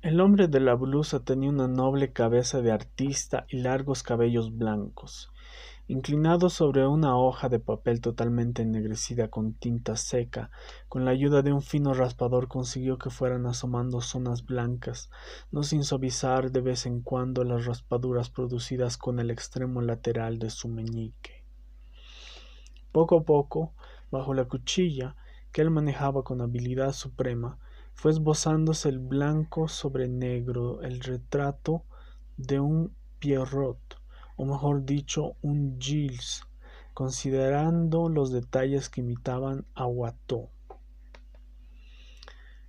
El hombre de la blusa tenía una noble cabeza de artista y largos cabellos blancos, Inclinado sobre una hoja de papel totalmente ennegrecida con tinta seca. Con la ayuda de un fino raspador consiguió que fueran asomando zonas blancas, no sin suavizar de vez en cuando las raspaduras producidas con el extremo lateral de su meñique. Poco a poco, bajo la cuchilla que él manejaba con habilidad suprema, fue esbozándose el blanco sobre negro el retrato de un Pierrot, o mejor dicho, un Gilles, considerando los detalles que imitaban a Watteau.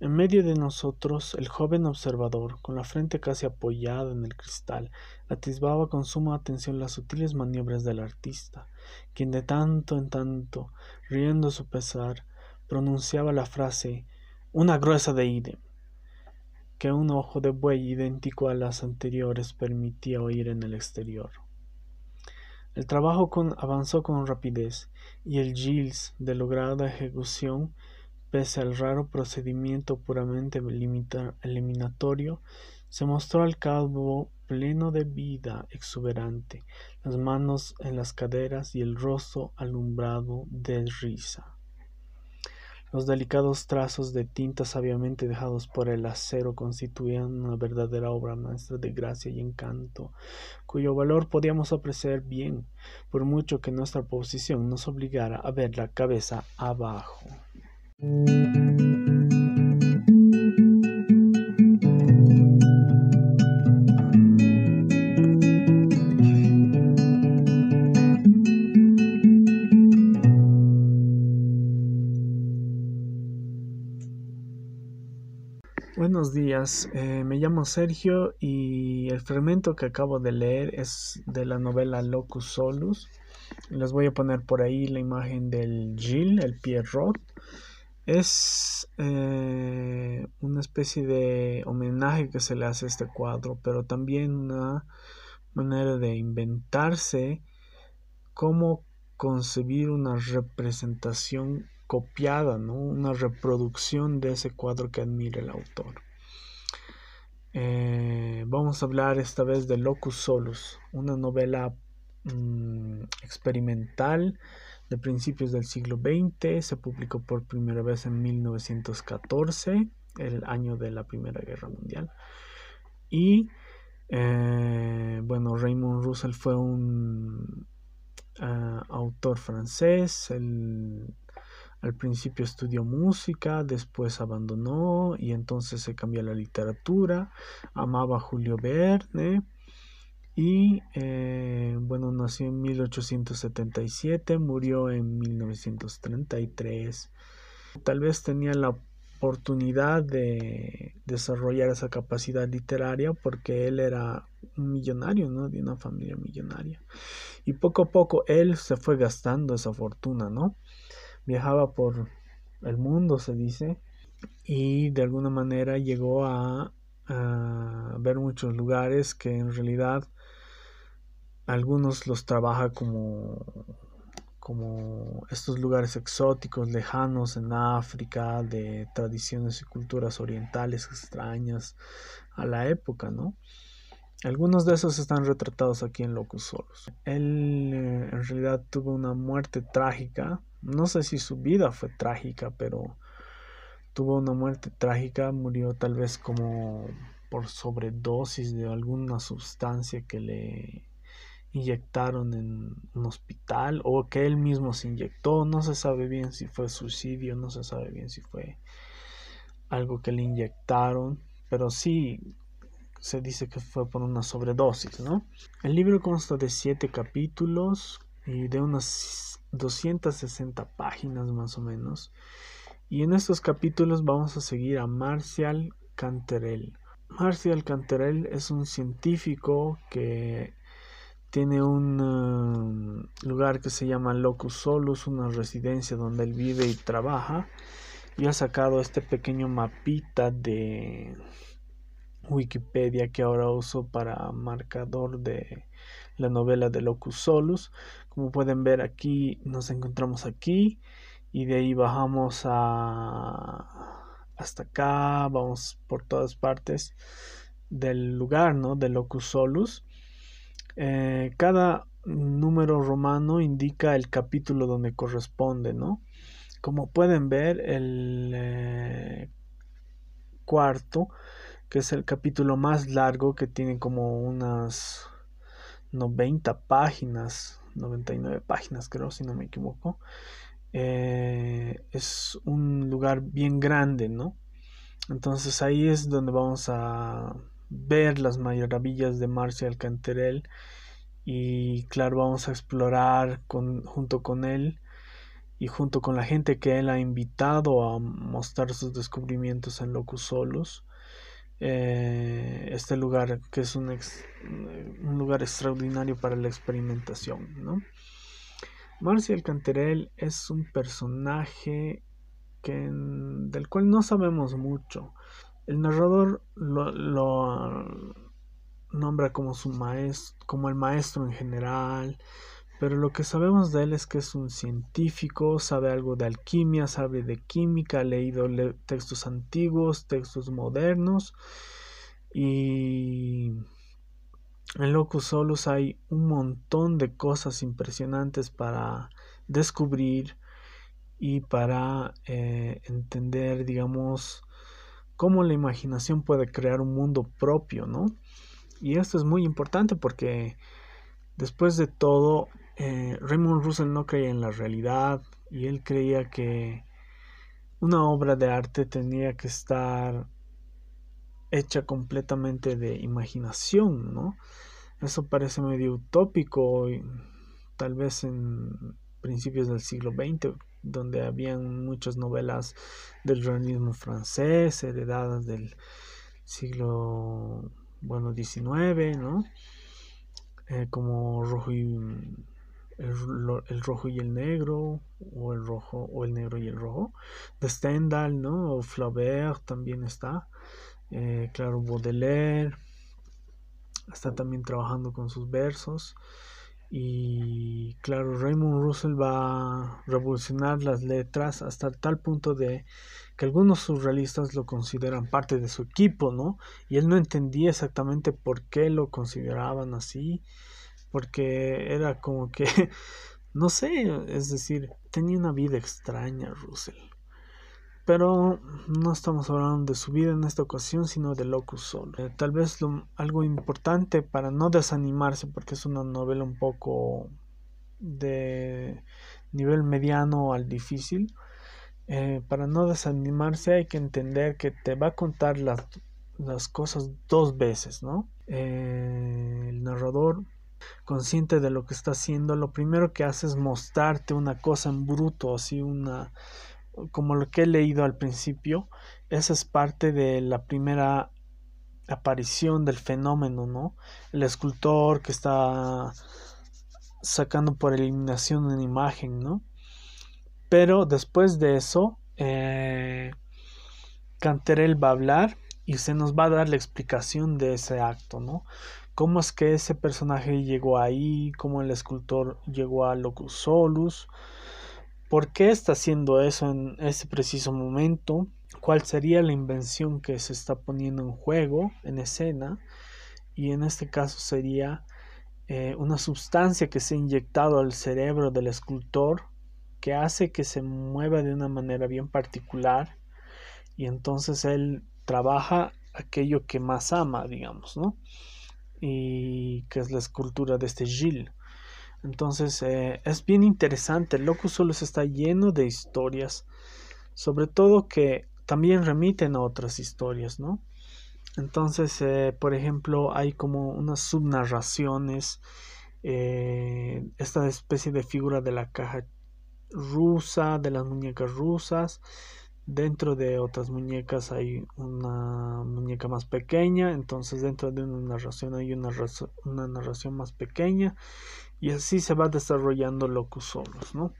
En medio de nosotros, el joven observador, con la frente casi apoyada en el cristal, atisbaba con suma atención las sutiles maniobras del artista, quien de tanto en tanto, riendo su pesar, pronunciaba la frase una gruesa de idem, que un ojo de buey idéntico a las anteriores permitía oír en el exterior. El trabajo avanzó con rapidez y el gils de lograda ejecución, pese al raro procedimiento puramente eliminatorio, se mostró al cabo pleno de vida exuberante, las manos en las caderas y el rostro alumbrado de risa. Los delicados trazos de tinta sabiamente dejados por el acero constituían una verdadera obra maestra de gracia y encanto, cuyo valor podíamos apreciar bien, por mucho que nuestra posición nos obligara a ver la cabeza abajo. Eh, me llamo Sergio y el fragmento que acabo de leer es de la novela Locus Solus. Les voy a poner por ahí la imagen del Gil, el Pierrot. Es eh, una especie de homenaje que se le hace a este cuadro, pero también una manera de inventarse cómo concebir una representación copiada, una reproducción de ese cuadro que admira el autor. Eh, vamos a hablar esta vez de Locus Solus, una novela mm, experimental de principios del siglo XX. Se publicó por primera vez en 1914, el año de la Primera Guerra Mundial. Y eh, bueno, Raymond Russell fue un eh, autor francés. Al principio estudió música, después abandonó y entonces se cambió a la literatura. Amaba a Julio Verne y eh, bueno, nació en 1877, murió en 1933. Tal vez tenía la oportunidad de desarrollar esa capacidad literaria porque él era un millonario, ¿no? De una familia millonaria. Y poco a poco él se fue gastando esa fortuna, ¿no? viajaba por el mundo, se dice, y de alguna manera llegó a, ver muchos lugares que en realidad algunos los trabaja como como estos lugares exóticos, lejanos en África, de tradiciones y culturas orientales extrañas a la época, ¿no? Algunos de esos están retratados aquí en Locus Solus. Él eh, en realidad tuvo una muerte trágica. No sé si su vida fue trágica, pero tuvo una muerte trágica. Murió tal vez como por sobredosis de alguna sustancia que le inyectaron en un hospital o que él mismo se inyectó. No se sabe bien si fue suicidio, no se sabe bien si fue algo que le inyectaron. Pero sí, se dice que fue por una sobredosis, ¿no? El libro consta de siete capítulos y de unas 260 páginas más o menos. Y en estos capítulos vamos a seguir a Marcial Canterel. Marcial Canterel es un científico que tiene un eh, lugar que se llama Locus Solus, una residencia donde él vive y trabaja. Y ha sacado este pequeño mapita de Wikipedia que ahora uso para marcador de la novela de Locus Solus. Como pueden ver aquí nos encontramos aquí y de ahí bajamos a hasta acá, vamos por todas partes del lugar, ¿no? De Locus Solus. Eh, cada número romano indica el capítulo donde corresponde, ¿no? Como pueden ver, el eh, cuarto que es el capítulo más largo que tiene como unas 90 páginas, 99 páginas creo, si no me equivoco. Eh, es un lugar bien grande, ¿no? Entonces ahí es donde vamos a ver las maravillas de Marcia Alcantarel y claro, vamos a explorar junto con él y junto con la gente que él ha invitado a mostrar sus descubrimientos en Locus Solos. Eh, este lugar, que es eh, un, lugar extraordinario para la experimentación. ¿no? El Canterel es un personaje que, del cual no sabemos mucho. El narrador lo, ah, nombra como su maestro, como el maestro en general, pero lo que sabemos de él es que es un científico, sabe algo de alquimia, sabe de química, ha leído textos antiguos, textos modernos y en Locus Solus hay un montón de cosas impresionantes para descubrir y para eh, entender, digamos, cómo la imaginación puede crear un mundo propio, ¿no? Y esto es muy importante porque después de todo eh, Raymond Russell no creía en la realidad y él creía que una obra de arte tenía que estar hecha completamente de imaginación, ¿no? Eso parece medio utópico, tal vez en principios del siglo XX, donde habían muchas novelas del realismo francés, heredadas del siglo, bueno, XIX, ¿no? Eh, como Rojo el, rojo y el negro, o el rojo, o el negro y el rojo, de Stendhal, ¿no? O Flaubert también está, eh, claro, Baudelaire, está también trabajando con sus versos, y claro, Raymond Russell va a revolucionar las letras hasta tal punto de que algunos surrealistas lo consideran parte de su equipo, ¿no? Y él no entendía exactamente por qué lo consideraban así, porque era como que, no sé, es decir, tenía una vida extraña Russell. Pero no estamos hablando de su vida en esta ocasión, sino de Locus Sol. Eh, tal vez algo importante para no desanimarse, porque es una novela un poco de nivel mediano al difícil. Eh, para no desanimarse hay que entender que te va a contar las, las cosas dos veces, ¿no? Eh, el narrador consciente de lo que está haciendo, lo primero que hace es mostrarte una cosa en bruto, así una como lo que he leído al principio, esa es parte de la primera aparición del fenómeno, ¿no? El escultor que está sacando por eliminación una imagen, ¿no? Pero después de eso, eh, Canterel va a hablar y se nos va a dar la explicación de ese acto, ¿no? cómo es que ese personaje llegó ahí, cómo el escultor llegó a Locus Solus, por qué está haciendo eso en ese preciso momento, cuál sería la invención que se está poniendo en juego, en escena, y en este caso sería eh, una sustancia que se ha inyectado al cerebro del escultor que hace que se mueva de una manera bien particular y entonces él trabaja aquello que más ama, digamos, ¿no? y que es la escultura de este gil Entonces eh, es bien interesante, el Locus solo está lleno de historias, sobre todo que también remiten a otras historias, ¿no? Entonces, eh, por ejemplo, hay como unas subnarraciones, eh, esta especie de figura de la caja rusa, de las muñecas rusas, Dentro de otras muñecas hay una muñeca más pequeña, entonces dentro de una narración hay una, narración más pequeña y así se va desarrollando locus solos, ¿no?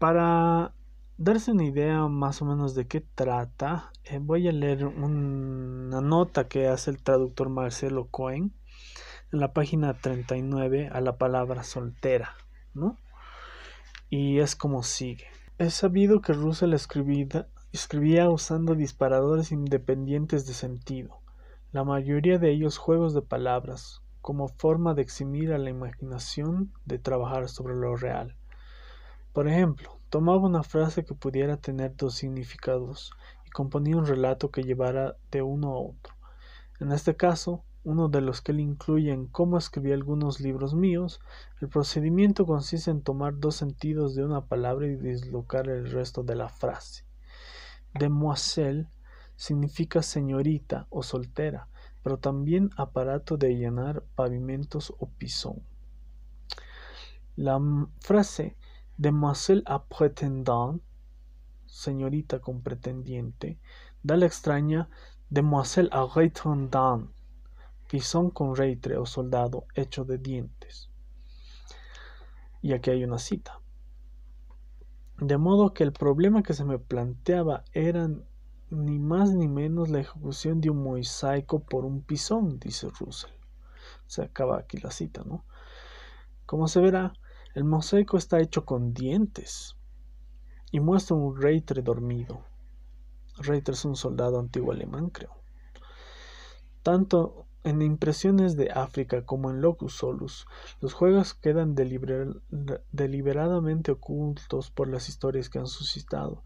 Para darse una idea más o menos de qué trata, eh, voy a leer una nota que hace el traductor Marcelo Cohen en la página 39 a la palabra soltera, Y es como sigue. Es sabido que Russell escribía usando disparadores independientes de sentido, la mayoría de ellos juegos de palabras, como forma de eximir a la imaginación de trabajar sobre lo real. Por ejemplo, tomaba una frase que pudiera tener dos significados y componía un relato que llevara de uno a otro. En este caso, uno de los que él incluye en cómo escribí algunos libros míos, el procedimiento consiste en tomar dos sentidos de una palabra y dislocar el resto de la frase. Demoiselle significa señorita o soltera, pero también aparato de llenar pavimentos o pisón. La frase Demoiselle a prétendant, señorita con pretendiente, da la extraña Demoiselle a retendant, Pisón con reitre o soldado hecho de dientes. Y aquí hay una cita. De modo que el problema que se me planteaba era ni más ni menos la ejecución de un mosaico por un pisón, dice Russell. Se acaba aquí la cita, ¿no? Como se verá, el mosaico está hecho con dientes y muestra un reitre dormido. Reitre es un soldado antiguo alemán, creo. Tanto en impresiones de África, como en Locus Solus, los juegos quedan deliberadamente ocultos por las historias que han suscitado,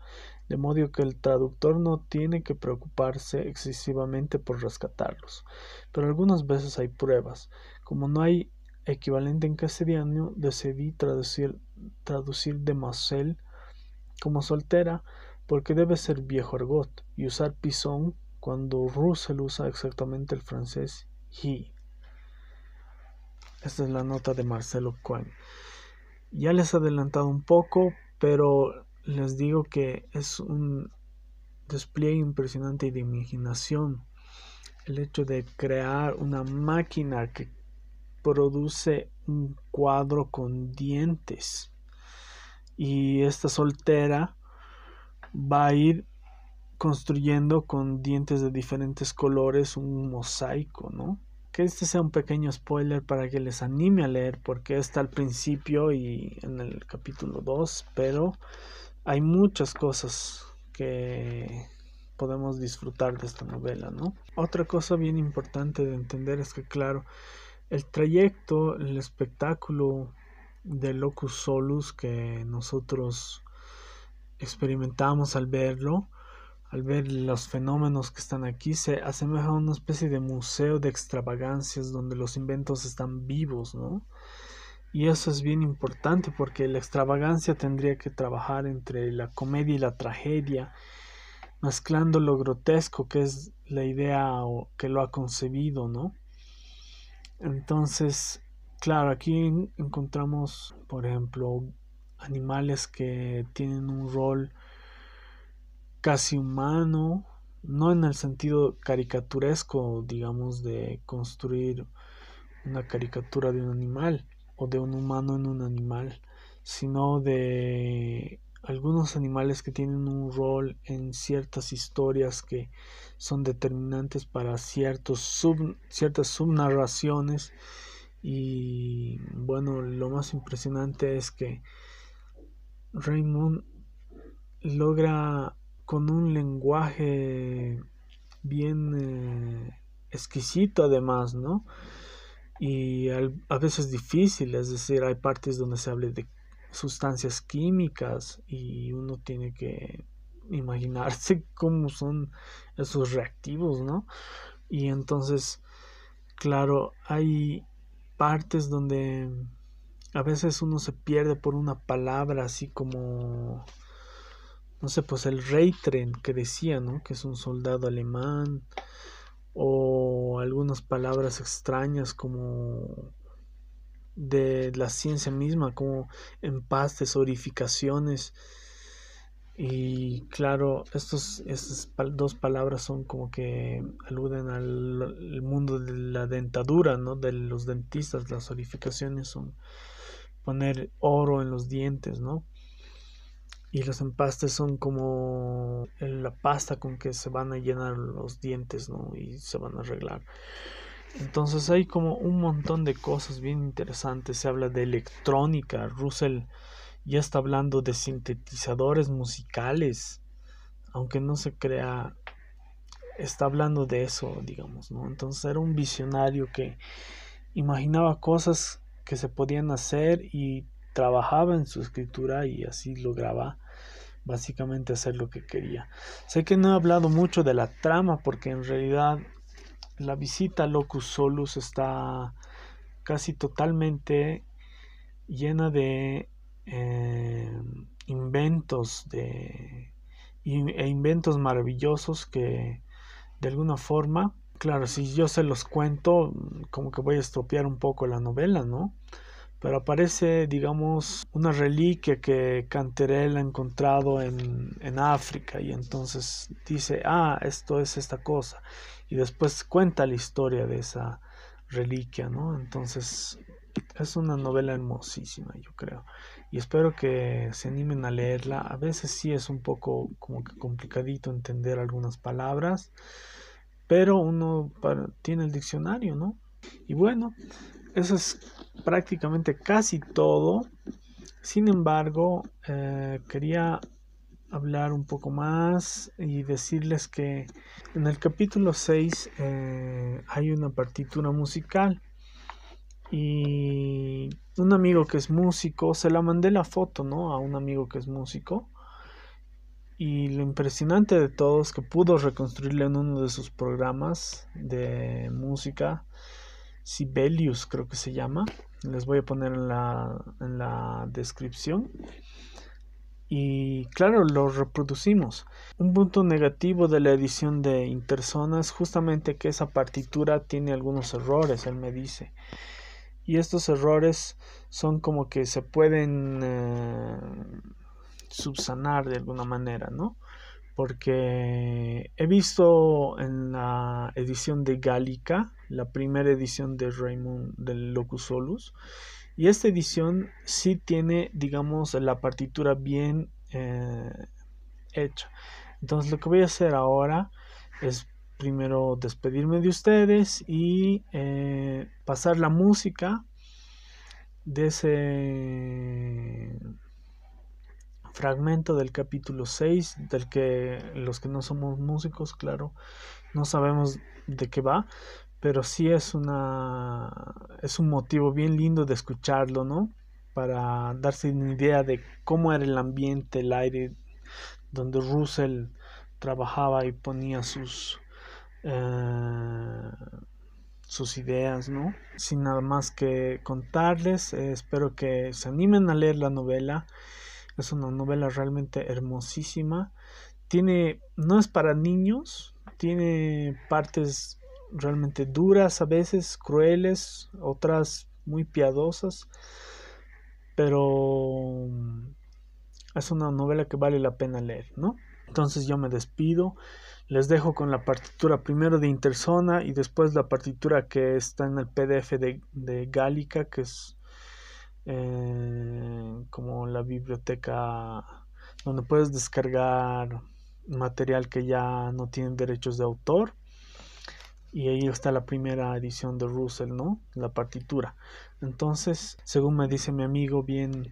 de modo que el traductor no tiene que preocuparse excesivamente por rescatarlos. Pero algunas veces hay pruebas. Como no hay equivalente en castellano, decidí traducir, traducir Marcel como soltera, porque debe ser viejo argot, y usar pisón cuando Russell usa exactamente el francés He. Esta es la nota de Marcelo Cohen. Ya les he adelantado un poco, pero les digo que es un despliegue impresionante de imaginación. El hecho de crear una máquina que produce un cuadro con dientes. Y esta soltera va a ir construyendo con dientes de diferentes colores un mosaico, ¿no? Que este sea un pequeño spoiler para que les anime a leer, porque está al principio y en el capítulo 2, pero hay muchas cosas que podemos disfrutar de esta novela, ¿no? Otra cosa bien importante de entender es que, claro, el trayecto, el espectáculo de Locus Solus que nosotros experimentamos al verlo, al ver los fenómenos que están aquí, se asemeja a una especie de museo de extravagancias donde los inventos están vivos, ¿no? Y eso es bien importante porque la extravagancia tendría que trabajar entre la comedia y la tragedia, mezclando lo grotesco que es la idea que lo ha concebido, ¿no? Entonces, claro, aquí encontramos, por ejemplo, animales que tienen un rol casi humano, no en el sentido caricaturesco, digamos, de construir una caricatura de un animal o de un humano en un animal, sino de algunos animales que tienen un rol en ciertas historias que son determinantes para ciertos sub, ciertas subnarraciones y bueno lo más impresionante es que Raymond logra con un lenguaje bien eh, exquisito además, ¿no? Y a veces difícil, es decir, hay partes donde se habla de sustancias químicas y uno tiene que imaginarse cómo son esos reactivos, ¿no? Y entonces, claro, hay partes donde a veces uno se pierde por una palabra así como no sé, pues el Reitren que decía, ¿no? Que es un soldado alemán, o algunas palabras extrañas como de la ciencia misma, como empastes, orificaciones. Y claro, estos, estas dos palabras son como que aluden al mundo de la dentadura, ¿no? De los dentistas, las orificaciones son poner oro en los dientes, ¿no? Y los empastes son como la pasta con que se van a llenar los dientes, ¿no? Y se van a arreglar. Entonces hay como un montón de cosas bien interesantes. Se habla de electrónica. Russell ya está hablando de sintetizadores musicales. Aunque no se crea, está hablando de eso, digamos, ¿no? Entonces era un visionario que imaginaba cosas que se podían hacer y trabajaba en su escritura y así lograba básicamente hacer lo que quería. Sé que no he hablado mucho de la trama porque en realidad la visita a Locus Solus está casi totalmente llena de eh, inventos de, e inventos maravillosos que de alguna forma, claro, si yo se los cuento, como que voy a estropear un poco la novela, ¿no? pero aparece, digamos, una reliquia que Canterel ha encontrado en, África y entonces dice, ah, esto es esta cosa. Y después cuenta la historia de esa reliquia, ¿no? Entonces es una novela hermosísima, yo creo. Y espero que se animen a leerla. A veces sí es un poco como que complicadito entender algunas palabras, pero uno tiene el diccionario, ¿no? Y bueno, eso es prácticamente casi todo. Sin embargo, eh, quería hablar un poco más y decirles que en el capítulo 6 eh, hay una partitura musical y un amigo que es músico, se la mandé la foto, ¿no? A un amigo que es músico. Y lo impresionante de todo es que pudo reconstruirla en uno de sus programas de música Sibelius creo que se llama. Les voy a poner en la, descripción. Y claro, lo reproducimos. Un punto negativo de la edición de Interzona es justamente que esa partitura tiene algunos errores, él me dice. Y estos errores son como que se pueden eh, subsanar de alguna manera, ¿no? porque he visto en la edición de Gálica, la primera edición de Raymond del Locus Solus, y esta edición sí tiene, digamos, la partitura bien eh, hecha. Entonces lo que voy a hacer ahora es primero despedirme de ustedes y eh, pasar la música de ese fragmento del capítulo 6, del que los que no somos músicos, claro, no sabemos de qué va, pero sí es una es un motivo bien lindo de escucharlo, ¿no? Para darse una idea de cómo era el ambiente, el aire donde Russell trabajaba y ponía sus eh, sus ideas, ¿no? Sin nada más que contarles, eh, espero que se animen a leer la novela es una novela realmente hermosísima. Tiene, no es para niños, tiene partes realmente duras a veces, crueles, otras muy piadosas, pero mm, es una novela que vale la pena leer, ¿no? Entonces yo me despido, les dejo con la partitura primero de Interzona y después la partitura que está en el PDF de, de Gálica, que es como la biblioteca donde puedes descargar material que ya no tienen derechos de autor. Y ahí está la primera edición de Russell, ¿no? La partitura. Entonces, según me dice mi amigo, bien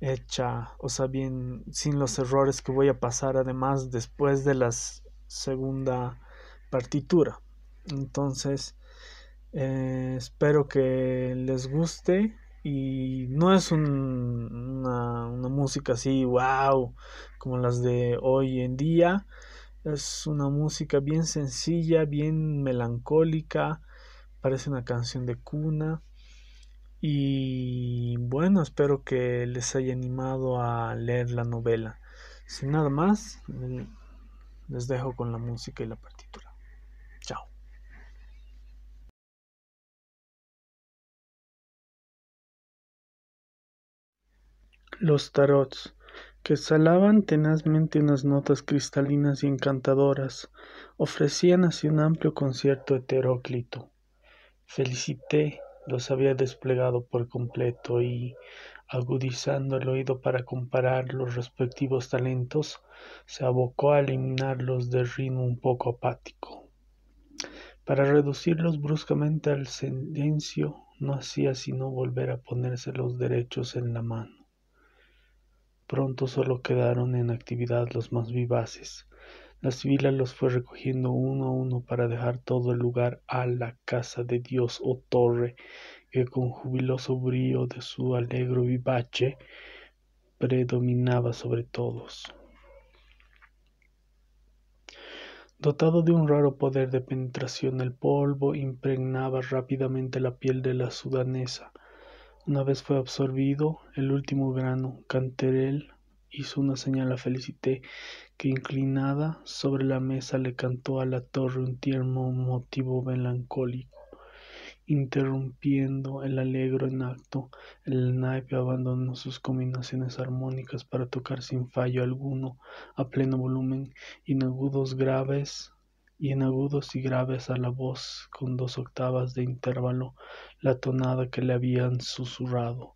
hecha, o sea, bien sin los errores que voy a pasar además después de la segunda partitura. Entonces, eh, espero que les guste y no es una, música así, wow, como las de hoy en día. Es una música bien sencilla, bien melancólica, parece una canción de cuna. Y bueno, espero que les haya animado a leer la novela. Sin nada más, les dejo con la música y la los tarots, que salaban tenazmente unas notas cristalinas y encantadoras, ofrecían así un amplio concierto heteróclito. Felicité los había desplegado por completo y, agudizando el oído para comparar los respectivos talentos, se abocó a eliminarlos de ritmo un poco apático. Para reducirlos bruscamente al silencio, no hacía sino volver a ponerse los derechos en la mano. Pronto solo quedaron en actividad los más vivaces. La sibila los fue recogiendo uno a uno para dejar todo el lugar a la casa de Dios o torre, que con jubiloso brío de su alegro vivache predominaba sobre todos. Dotado de un raro poder de penetración, el polvo impregnaba rápidamente la piel de la sudanesa una vez fue absorbido el último grano, Canterel hizo una señal a Felicité, que inclinada sobre la mesa le cantó a la torre un tierno motivo melancólico, interrumpiendo el alegro en acto. El naipe abandonó sus combinaciones armónicas para tocar sin fallo alguno, a pleno volumen, y en agudos graves y en agudos y graves a la voz con dos octavas de intervalo la tonada que le habían susurrado,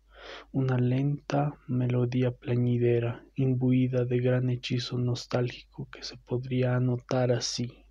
una lenta melodía plañidera, imbuida de gran hechizo nostálgico que se podría anotar así.